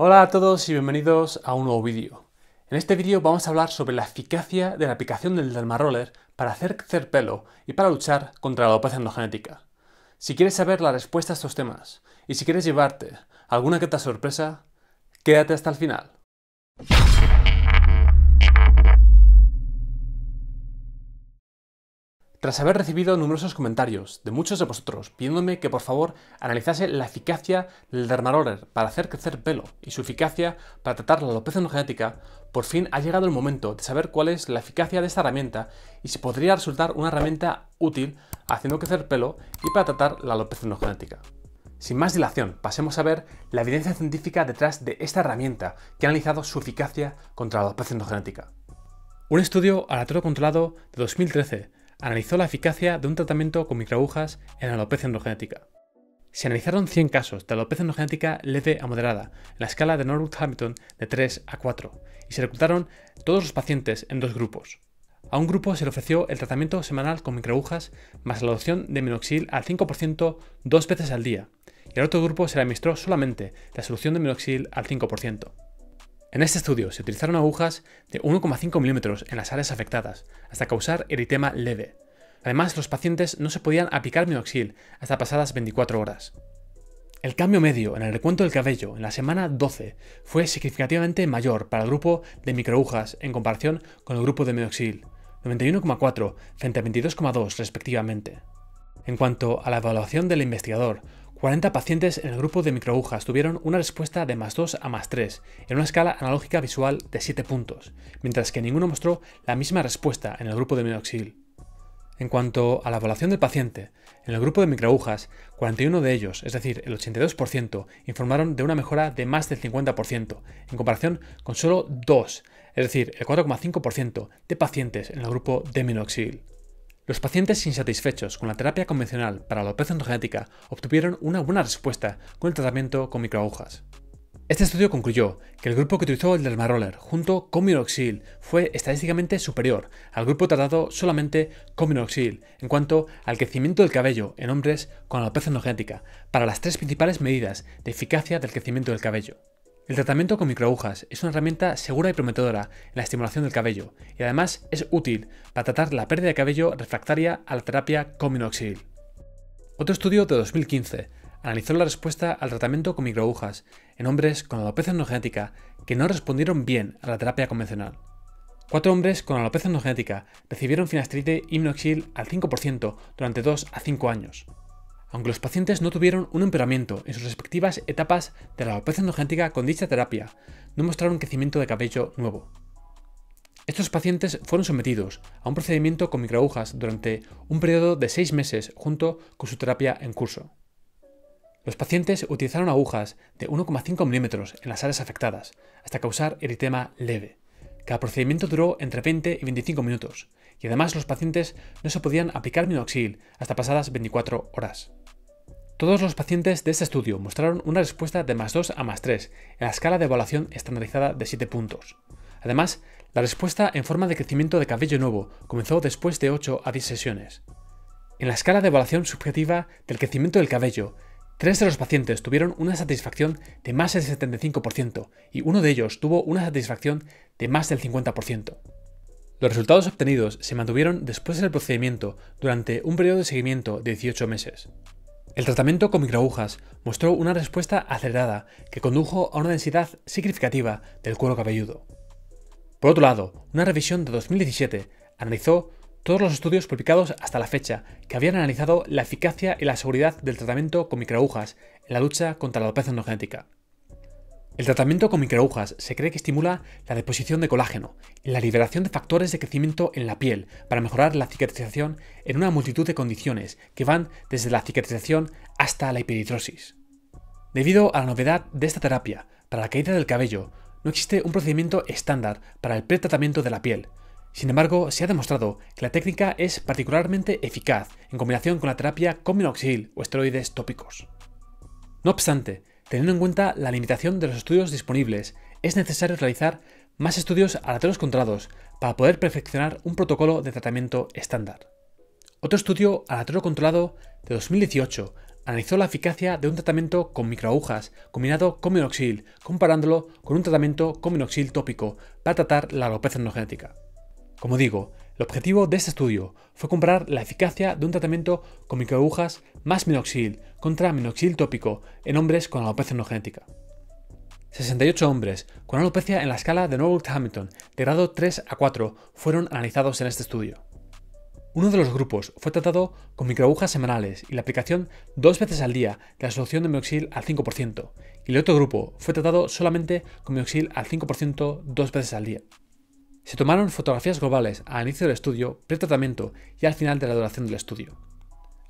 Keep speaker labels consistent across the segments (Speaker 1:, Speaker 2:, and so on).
Speaker 1: Hola a todos y bienvenidos a un nuevo vídeo. En este vídeo vamos a hablar sobre la eficacia de la aplicación del derma roller para hacer crecer pelo y para luchar contra la alopecia endogenética. Si quieres saber la respuesta a estos temas y si quieres llevarte alguna que otra sorpresa, quédate hasta el final. Tras haber recibido numerosos comentarios de muchos de vosotros pidiéndome que por favor analizase la eficacia del dermaroller para hacer crecer pelo y su eficacia para tratar la alopecia no por fin ha llegado el momento de saber cuál es la eficacia de esta herramienta y si podría resultar una herramienta útil haciendo crecer pelo y para tratar la alopecia endogenética. Sin más dilación, pasemos a ver la evidencia científica detrás de esta herramienta que ha analizado su eficacia contra la alopecia endogenética. Un estudio aleatorio controlado de 2013 analizó la eficacia de un tratamiento con microagujas en alopecia endogenética. Se analizaron 100 casos de alopecia endogenética leve a moderada, en la escala de Norwood Hamilton de 3 a 4, y se reclutaron todos los pacientes en dos grupos. A un grupo se le ofreció el tratamiento semanal con microagujas más la adopción de minoxidil al 5% dos veces al día, y al otro grupo se le administró solamente la solución de minoxidil al 5%. En este estudio se utilizaron agujas de 1,5 mm en las áreas afectadas, hasta causar eritema leve. Además, los pacientes no se podían aplicar minoxil hasta pasadas 24 horas. El cambio medio en el recuento del cabello en la semana 12 fue significativamente mayor para el grupo de microagujas en comparación con el grupo de minoxil, 91,4 frente a 22,2 respectivamente. En cuanto a la evaluación del investigador, 40 pacientes en el grupo de microagujas tuvieron una respuesta de más 2 a más 3, en una escala analógica visual de 7 puntos, mientras que ninguno mostró la misma respuesta en el grupo de minoxidil. En cuanto a la evaluación del paciente, en el grupo de microagujas, 41 de ellos, es decir, el 82%, informaron de una mejora de más del 50%, en comparación con solo 2, es decir, el 4,5% de pacientes en el grupo de minoxidil. Los pacientes insatisfechos con la terapia convencional para la alopecia endogenética obtuvieron una buena respuesta con el tratamiento con microagujas. Este estudio concluyó que el grupo que utilizó el dermaroller junto con minoxidil fue estadísticamente superior al grupo tratado solamente con minoxidil en cuanto al crecimiento del cabello en hombres con alopecia endogenética para las tres principales medidas de eficacia del crecimiento del cabello. El tratamiento con microagujas es una herramienta segura y prometedora en la estimulación del cabello y además es útil para tratar la pérdida de cabello refractaria a la terapia con minoxidil. Otro estudio de 2015 analizó la respuesta al tratamiento con microagujas en hombres con alopecia endogenética que no respondieron bien a la terapia convencional. Cuatro hombres con alopecia endogenética recibieron finasteride y minoxidil al 5% durante 2 a 5 años aunque los pacientes no tuvieron un empeoramiento en sus respectivas etapas de la alopecia endogénica con dicha terapia, no mostraron crecimiento de cabello nuevo. Estos pacientes fueron sometidos a un procedimiento con microagujas durante un periodo de 6 meses junto con su terapia en curso. Los pacientes utilizaron agujas de 1,5 mm en las áreas afectadas hasta causar eritema leve. Cada procedimiento duró entre 20 y 25 minutos, y además los pacientes no se podían aplicar minoxidil hasta pasadas 24 horas. Todos los pacientes de este estudio mostraron una respuesta de más 2 a más 3 en la escala de evaluación estandarizada de 7 puntos. Además, la respuesta en forma de crecimiento de cabello nuevo comenzó después de 8 a 10 sesiones. En la escala de evaluación subjetiva del crecimiento del cabello, 3 de los pacientes tuvieron una satisfacción de más del 75% y uno de ellos tuvo una satisfacción de más del 50%. Los resultados obtenidos se mantuvieron después del procedimiento durante un periodo de seguimiento de 18 meses. El tratamiento con microagujas mostró una respuesta acelerada que condujo a una densidad significativa del cuero cabelludo. Por otro lado, una revisión de 2017 analizó todos los estudios publicados hasta la fecha que habían analizado la eficacia y la seguridad del tratamiento con microagujas en la lucha contra la alopecia endogenética. El tratamiento con microagujas se cree que estimula la deposición de colágeno y la liberación de factores de crecimiento en la piel para mejorar la cicatrización en una multitud de condiciones que van desde la cicatrización hasta la hiperhidrosis. Debido a la novedad de esta terapia para la caída del cabello, no existe un procedimiento estándar para el pretratamiento de la piel. Sin embargo, se ha demostrado que la técnica es particularmente eficaz en combinación con la terapia con minoxidil o esteroides tópicos. No obstante, Teniendo en cuenta la limitación de los estudios disponibles, es necesario realizar más estudios alateros controlados para poder perfeccionar un protocolo de tratamiento estándar. Otro estudio alatero controlado de 2018 analizó la eficacia de un tratamiento con microagujas combinado con minoxidil, comparándolo con un tratamiento con minoxidil tópico para tratar la alopecia endogenética. Como digo, el objetivo de este estudio fue comparar la eficacia de un tratamiento con microagujas más minoxidil contra minoxidil tópico en hombres con alopecia no 68 hombres con alopecia en la escala de Norwood Hamilton de grado 3 a 4 fueron analizados en este estudio. Uno de los grupos fue tratado con microagujas semanales y la aplicación dos veces al día de la solución de minoxidil al 5%, y el otro grupo fue tratado solamente con minoxidil al 5% dos veces al día. Se tomaron fotografías globales al inicio del estudio, pretratamiento y al final de la duración del estudio.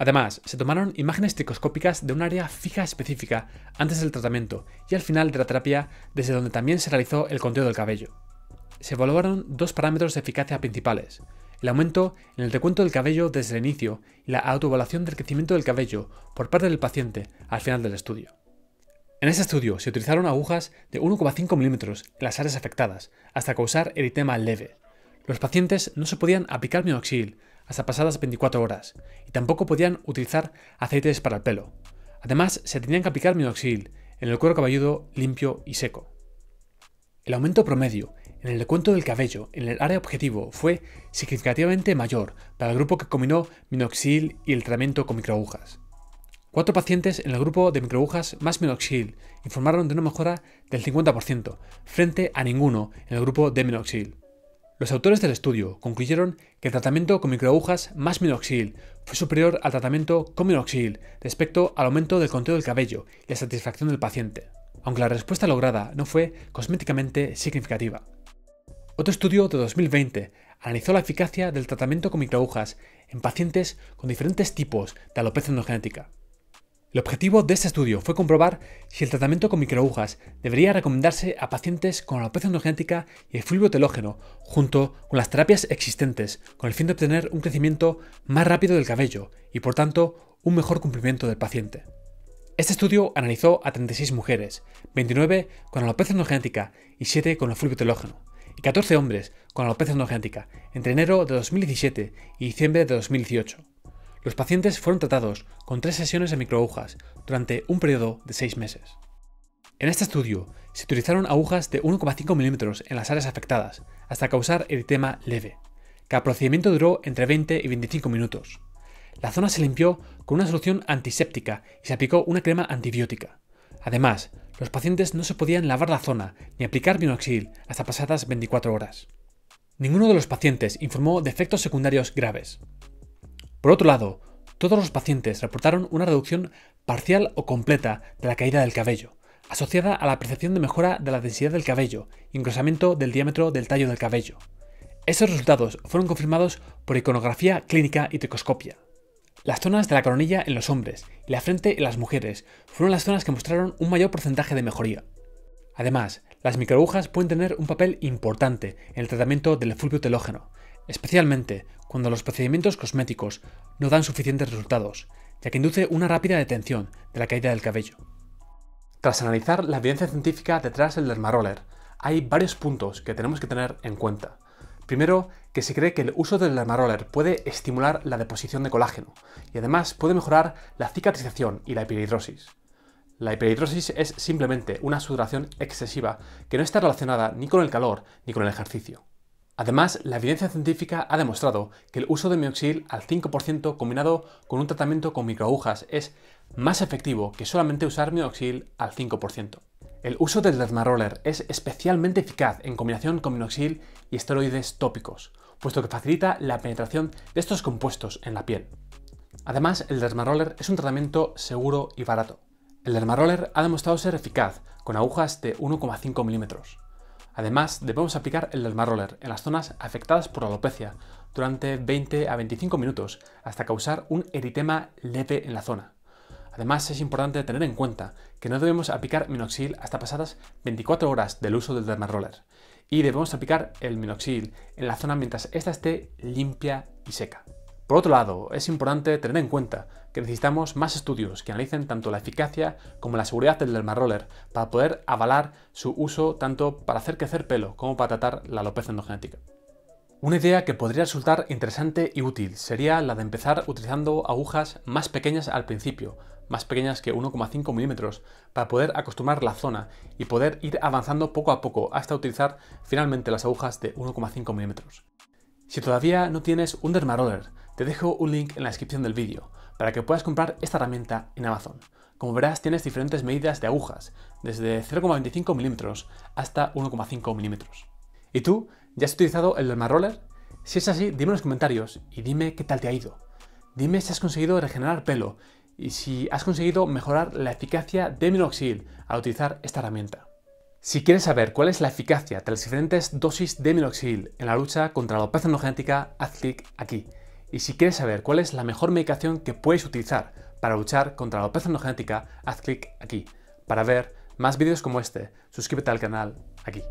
Speaker 1: Además, se tomaron imágenes tricoscópicas de un área fija específica antes del tratamiento y al final de la terapia, desde donde también se realizó el conteo del cabello. Se evaluaron dos parámetros de eficacia principales, el aumento en el recuento del cabello desde el inicio y la autoevaluación del crecimiento del cabello por parte del paciente al final del estudio. En este estudio se utilizaron agujas de 1,5 milímetros en las áreas afectadas, hasta causar eritema leve. Los pacientes no se podían aplicar minoxidil hasta pasadas 24 horas y tampoco podían utilizar aceites para el pelo. Además, se tenían que aplicar minoxidil en el cuero cabelludo limpio y seco. El aumento promedio en el recuento del cabello en el área objetivo fue significativamente mayor para el grupo que combinó minoxidil y el tratamiento con microagujas. Cuatro pacientes en el grupo de microagujas más minoxidil informaron de una mejora del 50% frente a ninguno en el grupo de minoxidil. Los autores del estudio concluyeron que el tratamiento con microagujas más minoxidil fue superior al tratamiento con minoxidil respecto al aumento del conteo del cabello y la satisfacción del paciente, aunque la respuesta lograda no fue cosméticamente significativa. Otro estudio de 2020 analizó la eficacia del tratamiento con microagujas en pacientes con diferentes tipos de alopecia endogenética. El objetivo de este estudio fue comprobar si el tratamiento con microagujas debería recomendarse a pacientes con alopecia androgenética y el fulvio telógeno, junto con las terapias existentes, con el fin de obtener un crecimiento más rápido del cabello y, por tanto, un mejor cumplimiento del paciente. Este estudio analizó a 36 mujeres, 29 con alopecia androgenética y 7 con el telógeno, y 14 hombres con alopecia androgenética entre enero de 2017 y diciembre de 2018. Los pacientes fueron tratados con tres sesiones de microagujas durante un periodo de seis meses. En este estudio se utilizaron agujas de 1,5 milímetros en las áreas afectadas hasta causar eritema leve. Cada procedimiento duró entre 20 y 25 minutos. La zona se limpió con una solución antiséptica y se aplicó una crema antibiótica. Además, los pacientes no se podían lavar la zona ni aplicar minoxidil hasta pasadas 24 horas. Ninguno de los pacientes informó de efectos secundarios graves. Por otro lado, todos los pacientes reportaron una reducción parcial o completa de la caída del cabello, asociada a la percepción de mejora de la densidad del cabello y engrosamiento del diámetro del tallo del cabello. Estos resultados fueron confirmados por iconografía clínica y tricoscopia. Las zonas de la coronilla en los hombres y la frente en las mujeres fueron las zonas que mostraron un mayor porcentaje de mejoría. Además, las microagujas pueden tener un papel importante en el tratamiento del fulvio telógeno, especialmente cuando los procedimientos cosméticos no dan suficientes resultados, ya que induce una rápida detención de la caída del cabello. Tras analizar la evidencia científica detrás del dermaroller, hay varios puntos que tenemos que tener en cuenta. Primero, que se cree que el uso del dermaroller puede estimular la deposición de colágeno y además puede mejorar la cicatrización y la hiperhidrosis. La hiperhidrosis es simplemente una sudoración excesiva que no está relacionada ni con el calor ni con el ejercicio. Además, la evidencia científica ha demostrado que el uso de mioxil al 5% combinado con un tratamiento con microagujas es más efectivo que solamente usar mioxil al 5%. El uso del dermaroller es especialmente eficaz en combinación con minoxil y esteroides tópicos, puesto que facilita la penetración de estos compuestos en la piel. Además, el dermaroller es un tratamiento seguro y barato. El dermaroller ha demostrado ser eficaz con agujas de 1,5 milímetros. Además, debemos aplicar el dermaroller en las zonas afectadas por la alopecia durante 20 a 25 minutos hasta causar un eritema leve en la zona. Además, es importante tener en cuenta que no debemos aplicar minoxidil hasta pasadas 24 horas del uso del dermaroller y debemos aplicar el minoxidil en la zona mientras ésta esté limpia y seca. Por otro lado, es importante tener en cuenta que necesitamos más estudios que analicen tanto la eficacia como la seguridad del dermaroller para poder avalar su uso tanto para hacer crecer pelo como para tratar la alopecia endogenética. Una idea que podría resultar interesante y útil sería la de empezar utilizando agujas más pequeñas al principio, más pequeñas que 1,5 milímetros, para poder acostumbrar la zona y poder ir avanzando poco a poco hasta utilizar finalmente las agujas de 1,5 milímetros. Si todavía no tienes un dermaroller, te dejo un link en la descripción del vídeo para que puedas comprar esta herramienta en Amazon. Como verás tienes diferentes medidas de agujas, desde 0,25 mm hasta 1,5 mm. ¿Y tú? ¿Ya has utilizado el dermaroller? Si es así, dime en los comentarios y dime qué tal te ha ido. Dime si has conseguido regenerar pelo y si has conseguido mejorar la eficacia de minoxidil al utilizar esta herramienta. Si quieres saber cuál es la eficacia de las diferentes dosis de minoxidil en la lucha contra la alopecia no genética, haz clic aquí. Y si quieres saber cuál es la mejor medicación que puedes utilizar para luchar contra la alopecia genética, haz clic aquí. Para ver más vídeos como este, suscríbete al canal aquí.